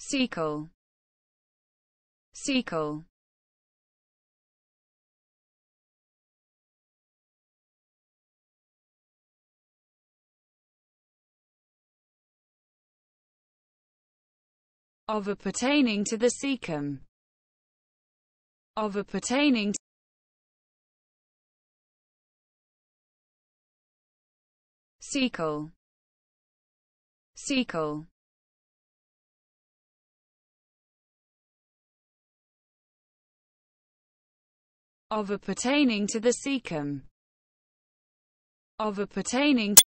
Sequel. Sequel. of a pertaining to the cecum. of a pertaining to sequel sequel of a pertaining to the cecum of a pertaining to